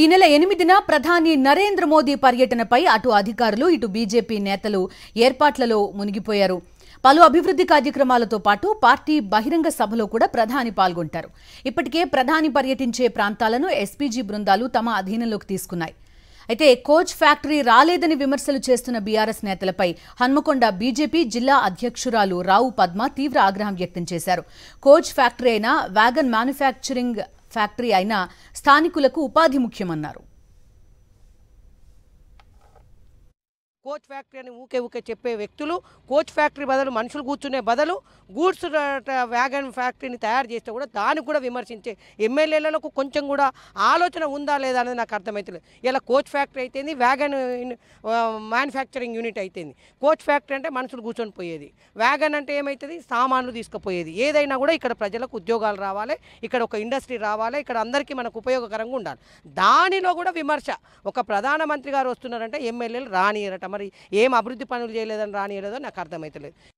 ఈ నెల ఎనిమిదిన ప్రధాని నరేంద్ర మోదీ పర్యటనపై అటు అధికారులు ఇటు బీజేపీ నేతలు ఏర్పాట్లలో మునిగిపోయారు పలు అభివృద్ధి కార్యక్రమాలతో పాటు పార్టీ బహిరంగ సభలో కూడా ప్రధాని పాల్గొంటారు ఇప్పటికే ప్రధాని పర్యటించే ప్రాంతాలను ఎస్పీజీ బృందాలు తమ అధీనంలోకి తీసుకున్నాయి అయితే కోచ్ ఫ్యాక్టరీ రాలేదని విమర్శలు చేస్తున్న బీఆర్ఎస్ నేతలపై హన్మకొండ బీజేపీ జిల్లా అధ్యక్షురాలు రావు పద్మ తీవ్ర ఆగ్రహం వ్యక్తం చేశారు కోచ్ ఫ్యాక్టరీ అయిన వ్యాగన్ మ్యానుఫ్యాక్చరింగ్ ఫ్యాక్టరీ అయినా స్థానికులకు ఉపాధి ముఖ్యమన్నారు కోచ్ ఫ్యాక్టరీ అని ఊకే ఊకే చెప్పే వ్యక్తులు కోచ్ ఫ్యాక్టరీ బదులు మనుషులు కూర్చునే బదులు గూడ్స్ వ్యాగన్ ఫ్యాక్టరీని తయారు చేస్తే కూడా దానికి కూడా విమర్శించే ఎమ్మెల్యేలకు కొంచెం కూడా ఆలోచన ఉందా లేదా అనేది నాకు అర్థమవుతుంది ఇలా కోచ్ ఫ్యాక్టరీ అయితేంది వ్యాగన్ మ్యానుఫ్యాక్చరింగ్ యూనిట్ అయితేంది కోచ్ ఫ్యాక్టరీ అంటే మనుషులు కూర్చొని పోయేది వ్యాగన్ అంటే ఏమవుతుంది సామాన్లు తీసుకుపోయేది ఏదైనా కూడా ఇక్కడ ప్రజలకు ఉద్యోగాలు రావాలి ఇక్కడ ఒక ఇండస్ట్రీ రావాలి ఇక్కడ అందరికీ మనకు ఉపయోగకరంగా ఉండాలి దానిలో కూడా విమర్శ ఒక ప్రధానమంత్రి గారు వస్తున్నారంటే ఎమ్మెల్యేలు రానియరట మరి మరి ఏం అభివృద్ధి పనులు చేయలేదని రానియలేదో నాకు అర్థమవుతలేదు